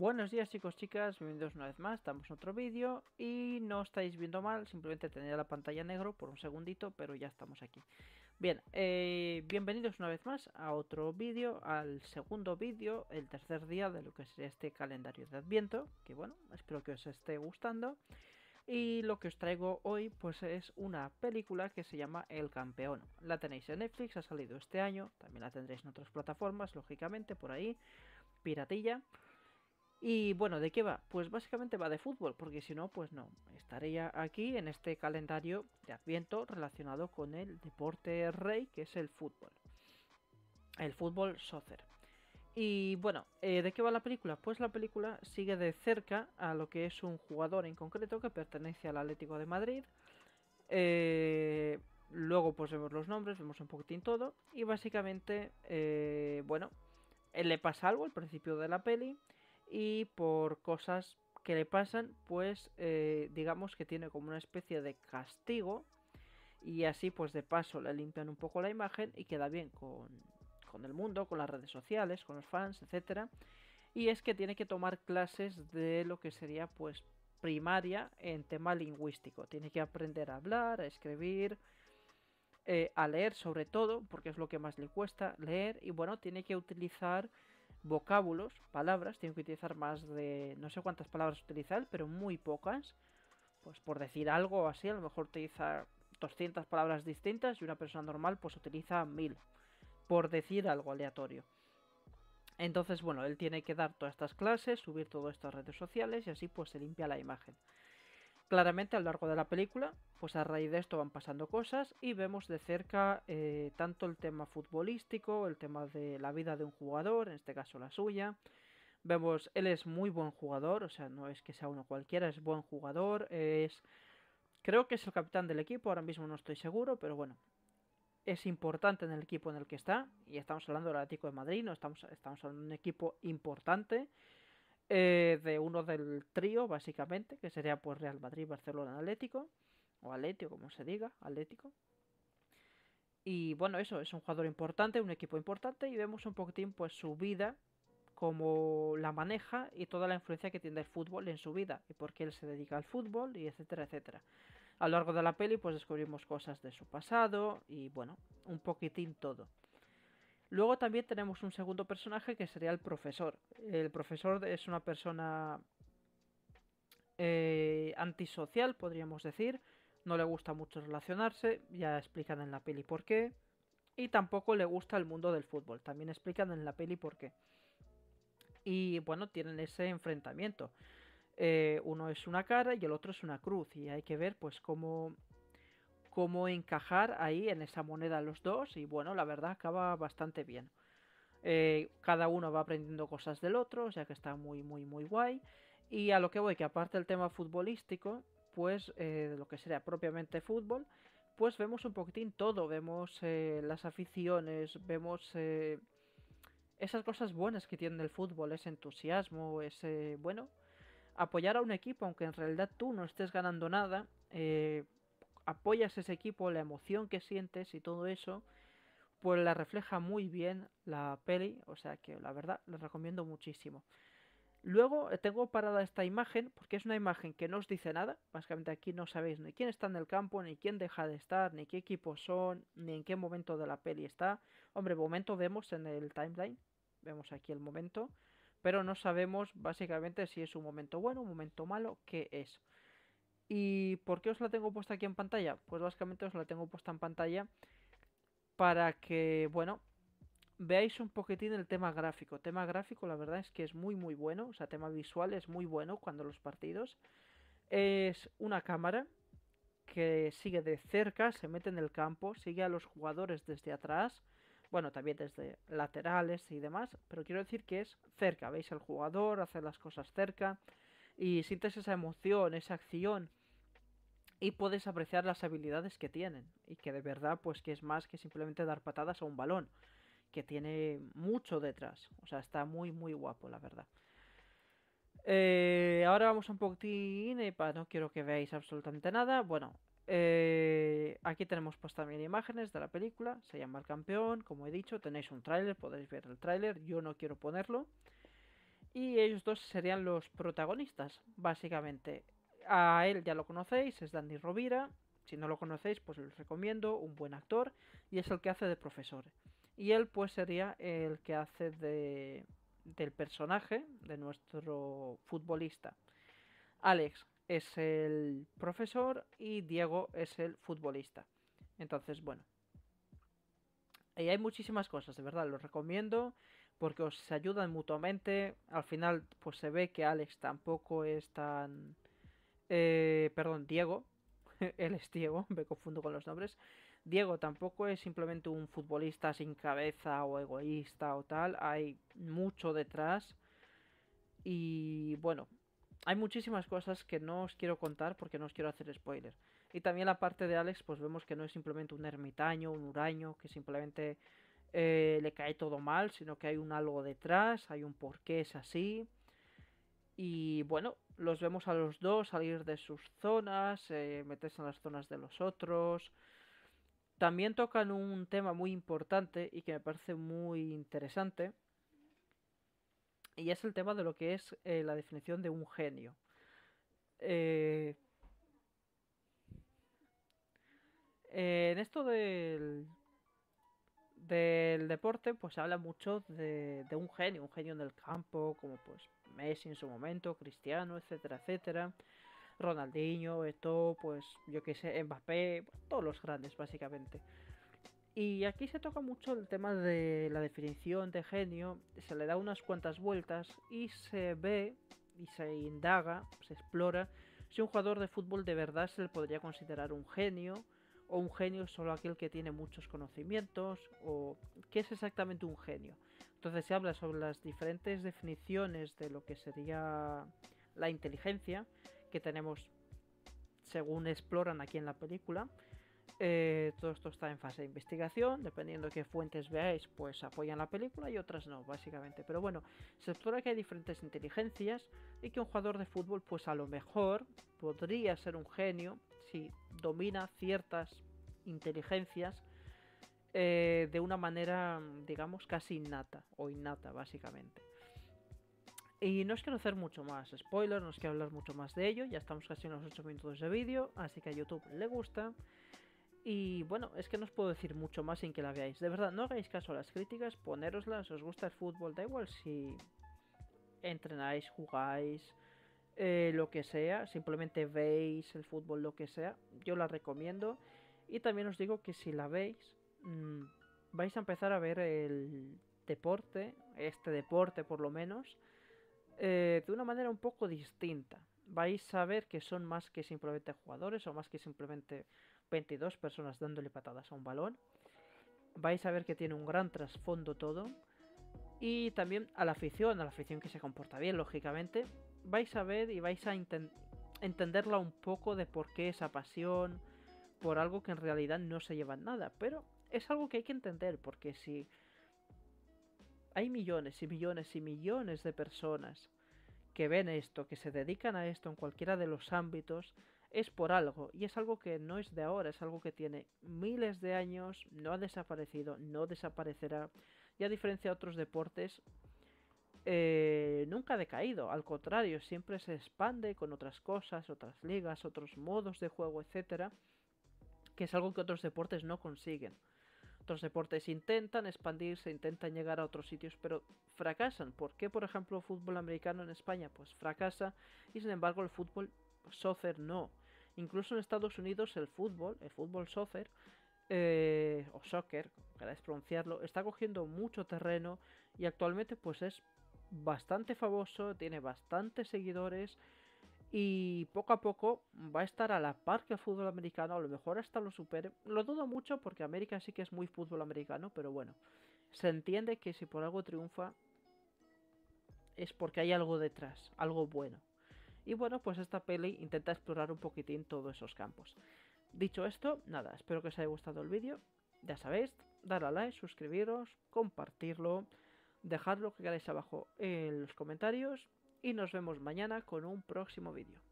Buenos días chicos, chicas, bienvenidos una vez más, estamos en otro vídeo y no estáis viendo mal, simplemente tenía la pantalla negro por un segundito, pero ya estamos aquí. Bien, eh, bienvenidos una vez más a otro vídeo, al segundo vídeo, el tercer día de lo que sería este calendario de Adviento, que bueno, espero que os esté gustando. Y lo que os traigo hoy pues es una película que se llama El Campeón. La tenéis en Netflix, ha salido este año, también la tendréis en otras plataformas, lógicamente, por ahí, piratilla. Y bueno, ¿de qué va? Pues básicamente va de fútbol, porque si no, pues no. estaría aquí en este calendario de Adviento relacionado con el deporte rey, que es el fútbol. El fútbol soccer. Y bueno, eh, ¿de qué va la película? Pues la película sigue de cerca a lo que es un jugador en concreto que pertenece al Atlético de Madrid. Eh, luego pues vemos los nombres, vemos un poquitín todo. Y básicamente, eh, bueno, le pasa algo al principio de la peli y por cosas que le pasan, pues eh, digamos que tiene como una especie de castigo y así pues de paso le limpian un poco la imagen y queda bien con, con el mundo, con las redes sociales, con los fans, etcétera. Y es que tiene que tomar clases de lo que sería pues primaria en tema lingüístico. Tiene que aprender a hablar, a escribir, eh, a leer sobre todo, porque es lo que más le cuesta leer. Y bueno, tiene que utilizar vocábulos, palabras, tiene que utilizar más de no sé cuántas palabras utilizar, pero muy pocas. Pues por decir algo así, a lo mejor utiliza 200 palabras distintas y una persona normal pues utiliza 1000, por decir algo aleatorio. Entonces, bueno, él tiene que dar todas estas clases, subir todas estas redes sociales y así pues se limpia la imagen. Claramente a lo largo de la película, pues a raíz de esto van pasando cosas y vemos de cerca eh, tanto el tema futbolístico, el tema de la vida de un jugador, en este caso la suya. Vemos, él es muy buen jugador, o sea, no es que sea uno cualquiera, es buen jugador, es... Creo que es el capitán del equipo, ahora mismo no estoy seguro, pero bueno, es importante en el equipo en el que está, y estamos hablando del Atlético de Madrid, no estamos, estamos hablando de un equipo importante eh, de uno del trío, básicamente, que sería pues Real Madrid, Barcelona, Atlético, o Atlético, como se diga, Atlético. Y bueno, eso, es un jugador importante, un equipo importante, y vemos un poquitín pues su vida, cómo la maneja y toda la influencia que tiene el fútbol en su vida, y por qué él se dedica al fútbol, y etcétera, etcétera. A lo largo de la peli pues descubrimos cosas de su pasado y bueno, un poquitín todo. Luego también tenemos un segundo personaje que sería el profesor. El profesor es una persona eh, antisocial, podríamos decir. No le gusta mucho relacionarse, ya explican en la peli por qué. Y tampoco le gusta el mundo del fútbol, también explican en la peli por qué. Y bueno, tienen ese enfrentamiento. Eh, uno es una cara y el otro es una cruz. Y hay que ver pues cómo cómo encajar ahí en esa moneda los dos y bueno, la verdad acaba bastante bien. Eh, cada uno va aprendiendo cosas del otro, o sea que está muy, muy, muy guay. Y a lo que voy, que aparte del tema futbolístico, pues eh, lo que sería propiamente fútbol, pues vemos un poquitín todo, vemos eh, las aficiones, vemos esas cosas buenas que tiene el fútbol, ese entusiasmo, ese, bueno, apoyar a un equipo, aunque en realidad tú no estés ganando nada, apoyas ese equipo, la emoción que sientes y todo eso, pues la refleja muy bien la peli, o sea que la verdad les recomiendo muchísimo. Luego eh, tengo parada esta imagen porque es una imagen que no os dice nada, básicamente aquí no sabéis ni quién está en el campo, ni quién deja de estar, ni qué equipos son, ni en qué momento de la peli está. Hombre, momento vemos en el timeline, vemos aquí el momento, pero no sabemos básicamente si es un momento bueno, un momento malo, qué es. ¿Y por qué os la tengo puesta aquí en pantalla? Pues básicamente os la tengo puesta en pantalla para que, bueno, veáis un poquitín el tema gráfico. Tema gráfico, la verdad es que es muy, muy bueno. O sea, tema visual es muy bueno cuando los partidos. Es una cámara que sigue de cerca, se mete en el campo, sigue a los jugadores desde atrás. Bueno, también desde laterales y demás, pero quiero decir que es cerca. Veis al jugador, hace las cosas cerca y sientes esa emoción, esa acción y puedes apreciar las habilidades que tienen y que de verdad pues que es más que simplemente dar patadas a un balón que tiene mucho detrás o sea está muy muy guapo la verdad eh, ahora vamos un poquitín para, no quiero que veáis absolutamente nada bueno eh, aquí tenemos pues también imágenes de la película se llama el campeón como he dicho tenéis un tráiler podéis ver el tráiler yo no quiero ponerlo y ellos dos serían los protagonistas, básicamente a él ya lo conocéis, es danny Rovira. Si no lo conocéis, pues os recomiendo, un buen actor. Y es el que hace de profesor. Y él, pues, sería el que hace de. del personaje de nuestro futbolista. Alex es el profesor y Diego es el futbolista. Entonces, bueno. Y hay muchísimas cosas, de verdad, los recomiendo porque os ayudan mutuamente. Al final, pues se ve que Alex tampoco es tan eh, perdón, Diego. Él es Diego, me confundo con los nombres. Diego tampoco es simplemente un futbolista sin cabeza o egoísta o tal. Hay mucho detrás. Y bueno, hay muchísimas cosas que no os quiero contar porque no os quiero hacer spoiler. Y también la parte de Alex, pues vemos que no es simplemente un ermitaño, un huraño, que simplemente eh, le cae todo mal, sino que hay un algo detrás, hay un por qué es así. Y bueno, los vemos a los dos salir de sus zonas, eh, meterse en las zonas de los otros. También tocan un tema muy importante y que me parece muy interesante. Y es el tema de lo que es eh, la definición de un genio. Eh, en esto del, del deporte, pues habla mucho de, de un genio, un genio en el campo, como pues Messi en su momento, Cristiano, etcétera, etcétera. Ronaldinho, esto, pues yo qué sé, Mbappé, todos los grandes básicamente. Y aquí se toca mucho el tema de la definición de genio, se le da unas cuantas vueltas y se ve y se indaga, se explora si un jugador de fútbol de verdad se le podría considerar un genio o un genio solo aquel que tiene muchos conocimientos o qué es exactamente un genio. Entonces se habla sobre las diferentes definiciones de lo que sería la inteligencia que tenemos según exploran aquí en la película. Eh, todo esto está en fase de investigación, dependiendo de qué fuentes veáis, pues apoyan la película y otras no, básicamente. Pero bueno, se explora que hay diferentes inteligencias y que un jugador de fútbol, pues a lo mejor podría ser un genio si domina ciertas inteligencias eh, de una manera, mm, digamos, casi innata o innata, básicamente. Y no os quiero hacer mucho más spoiler, no os quiero hablar mucho más de ello, ya estamos casi en los 8 minutos de vídeo, así que a YouTube le gusta. Y bueno, es que no os puedo decir mucho más sin que la veáis. De verdad, no hagáis caso a las críticas, Poneroslas, os gusta el fútbol, da igual si entrenáis, jugáis, eh, lo que sea, simplemente veis el fútbol, lo que sea, yo la recomiendo. Y también os digo que si la veis, Mm, vais a empezar a ver el deporte, este deporte por lo menos, eh, de una manera un poco distinta. Vais a ver que son más que simplemente jugadores o más que simplemente 22 personas dándole patadas a un balón. Vais a ver que tiene un gran trasfondo todo. Y también a la afición, a la afición que se comporta bien, lógicamente. Vais a ver y vais a entenderla un poco de por qué esa pasión por algo que en realidad no se lleva nada. Pero es algo que hay que entender, porque si hay millones y millones y millones de personas que ven esto, que se dedican a esto en cualquiera de los ámbitos, es por algo, y es algo que no es de ahora, es algo que tiene miles de años, no ha desaparecido, no desaparecerá, y a diferencia de otros deportes, eh, nunca ha decaído, al contrario, siempre se expande con otras cosas, otras ligas, otros modos de juego, etcétera, que es algo que otros deportes no consiguen. Otros deportes intentan expandirse, intentan llegar a otros sitios, pero fracasan. ¿Por qué, por ejemplo, el fútbol americano en España? Pues fracasa y sin embargo el fútbol soccer no. Incluso en Estados Unidos el fútbol, el fútbol soccer, eh, o soccer, para queráis pronunciarlo, está cogiendo mucho terreno y actualmente pues es bastante famoso, tiene bastantes seguidores y poco a poco va a estar a la par que el fútbol americano, a lo mejor hasta lo supere. Lo dudo mucho porque América sí que es muy fútbol americano, pero bueno, se entiende que si por algo triunfa es porque hay algo detrás, algo bueno. Y bueno, pues esta peli intenta explorar un poquitín todos esos campos. Dicho esto, nada, espero que os haya gustado el vídeo. Ya sabéis, dar a like, suscribiros, compartirlo, dejar lo que queráis abajo en los comentarios y nos vemos mañana con un próximo vídeo.